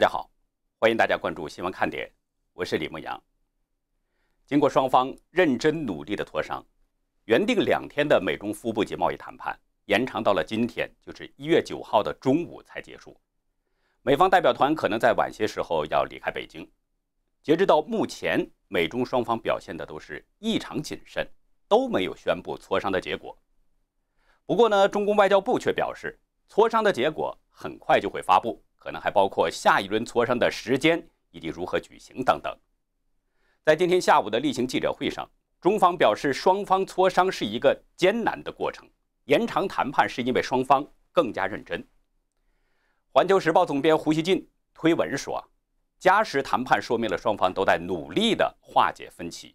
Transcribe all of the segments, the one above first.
大家好，欢迎大家关注新闻看点，我是李梦阳。经过双方认真努力的磋商，原定两天的美中副部级贸易谈判延长到了今天，就是一月九号的中午才结束。美方代表团可能在晚些时候要离开北京。截止到目前，美中双方表现的都是异常谨慎，都没有宣布磋商的结果。不过呢，中共外交部却表示，磋商的结果很快就会发布。可能还包括下一轮磋商的时间以及如何举行等等。在今天下午的例行记者会上，中方表示，双方磋商是一个艰难的过程，延长谈判是因为双方更加认真。环球时报总编胡锡进推文说：“加时谈判说明了双方都在努力的化解分歧。”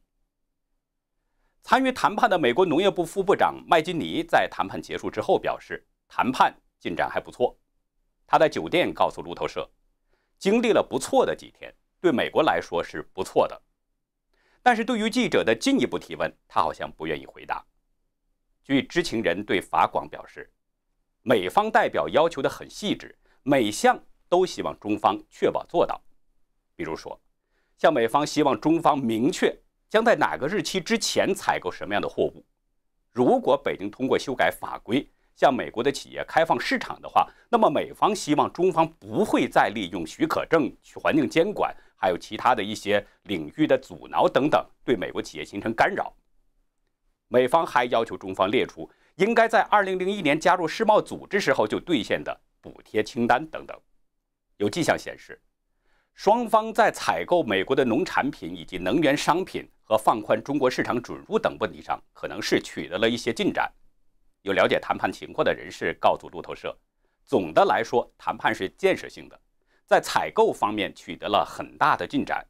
参与谈判的美国农业部副部长麦金尼在谈判结束之后表示，谈判进展还不错。他在酒店告诉路透社，经历了不错的几天，对美国来说是不错的。但是，对于记者的进一步提问，他好像不愿意回答。据知情人对法广表示，美方代表要求的很细致，每项都希望中方确保做到。比如说，像美方希望中方明确将在哪个日期之前采购什么样的货物，如果北京通过修改法规。向美国的企业开放市场的话，那么美方希望中方不会再利用许可证、环境监管，还有其他的一些领域的阻挠等等，对美国企业形成干扰。美方还要求中方列出应该在2001年加入世贸组织时候就兑现的补贴清单等等。有迹象显示，双方在采购美国的农产品以及能源商品和放宽中国市场准入等问题上，可能是取得了一些进展。有了解谈判情况的人士告诉路透社，总的来说，谈判是建设性的，在采购方面取得了很大的进展。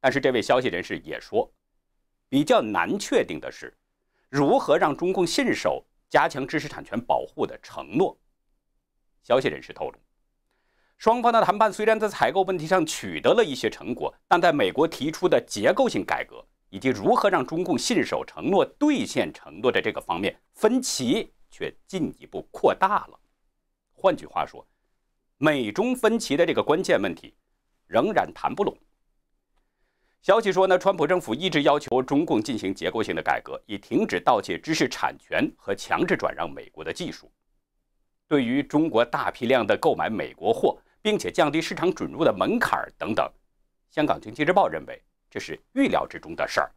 但是，这位消息人士也说，比较难确定的是如何让中共信守加强知识产权保护的承诺。消息人士透露，双方的谈判虽然在采购问题上取得了一些成果，但在美国提出的结构性改革。以及如何让中共信守承诺、兑现承诺的这个方面，分歧却进一步扩大了。换句话说，美中分歧的这个关键问题仍然谈不拢。消息说，呢，川普政府一直要求中共进行结构性的改革，以停止盗窃知识产权和强制转让美国的技术。对于中国大批量的购买美国货，并且降低市场准入的门槛等等，香港经济日报认为。这是预料之中的事儿，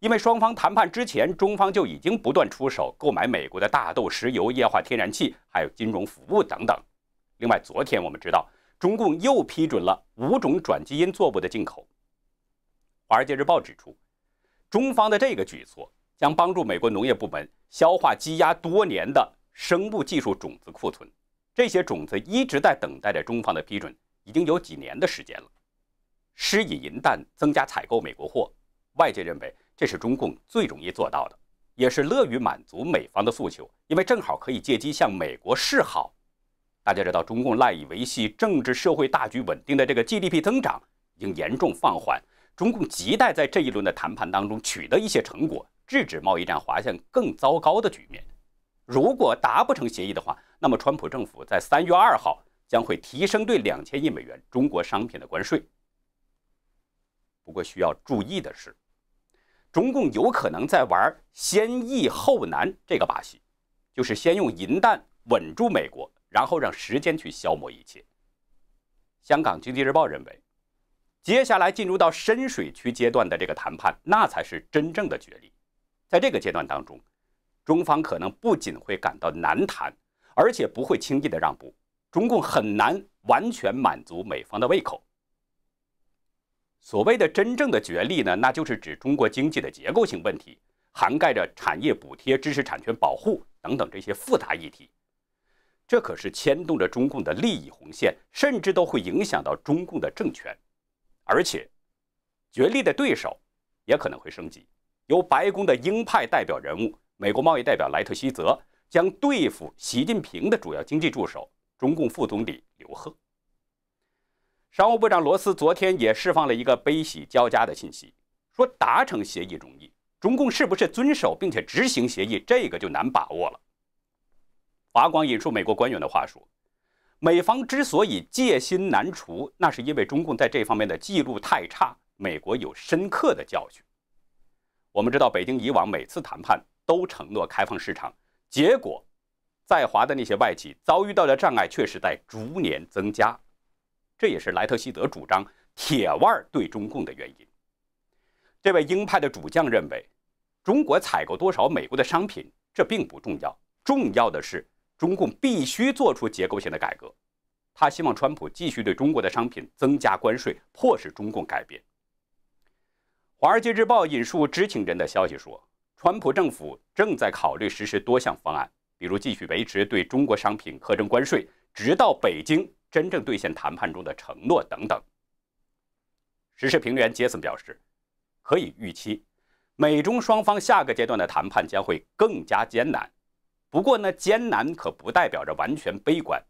因为双方谈判之前，中方就已经不断出手购买美国的大豆、石油、液化天然气，还有金融服务等等。另外，昨天我们知道，中共又批准了五种转基因作物的进口。《华尔街日报》指出，中方的这个举措将帮助美国农业部门消化积压多年的生物技术种子库存，这些种子一直在等待着中方的批准，已经有几年的时间了。施以银弹，增加采购美国货。外界认为这是中共最容易做到的，也是乐于满足美方的诉求，因为正好可以借机向美国示好。大家知道，中共赖以维系政治社会大局稳定的这个 GDP 增长已经严重放缓，中共亟待在这一轮的谈判当中取得一些成果，制止贸易战滑向更糟糕的局面。如果达不成协议的话，那么川普政府在三月二号将会提升对两千亿美元中国商品的关税。不过需要注意的是，中共有可能在玩“先易后难”这个把戏，就是先用银弹稳住美国，然后让时间去消磨一切。香港经济日报认为，接下来进入到深水区阶段的这个谈判，那才是真正的决力。在这个阶段当中，中方可能不仅会感到难谈，而且不会轻易的让步。中共很难完全满足美方的胃口。所谓的真正的角力呢，那就是指中国经济的结构性问题，涵盖着产业补贴、知识产权保护等等这些复杂议题。这可是牵动着中共的利益红线，甚至都会影响到中共的政权。而且，角力的对手也可能会升级，由白宫的鹰派代表人物、美国贸易代表莱特希泽，将对付习近平的主要经济助手、中共副总理刘鹤。商务部长罗斯昨天也释放了一个悲喜交加的信息，说达成协议容易，中共是不是遵守并且执行协议，这个就难把握了。华广引述美国官员的话说，美方之所以戒心难除，那是因为中共在这方面的记录太差，美国有深刻的教训。我们知道，北京以往每次谈判都承诺开放市场，结果，在华的那些外企遭遇到的障碍，确实在逐年增加。这也是莱特希德主张铁腕对中共的原因。这位鹰派的主将认为，中国采购多少美国的商品，这并不重要，重要的是中共必须做出结构性的改革。他希望川普继续对中国的商品增加关税，迫使中共改变。《华尔街日报》引述知情人的消息说，川普政府正在考虑实施多项方案，比如继续维持对中国商品课征关税，直到北京。真正兑现谈判中的承诺等等。时事评论员杰森表示，可以预期，美中双方下个阶段的谈判将会更加艰难。不过呢，艰难可不代表着完全悲观。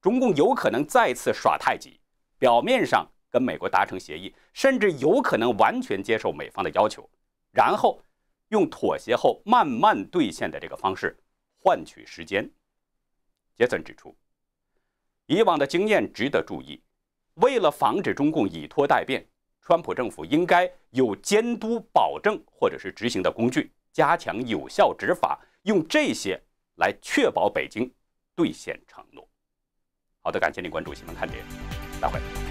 中共有可能再次耍太极，表面上跟美国达成协议，甚至有可能完全接受美方的要求，然后用妥协后慢慢兑现的这个方式换取时间。杰森指出。以往的经验值得注意。为了防止中共以拖代变，川普政府应该有监督、保证或者是执行的工具，加强有效执法，用这些来确保北京兑现承诺。好的，感谢您关注《新闻看点》，再会。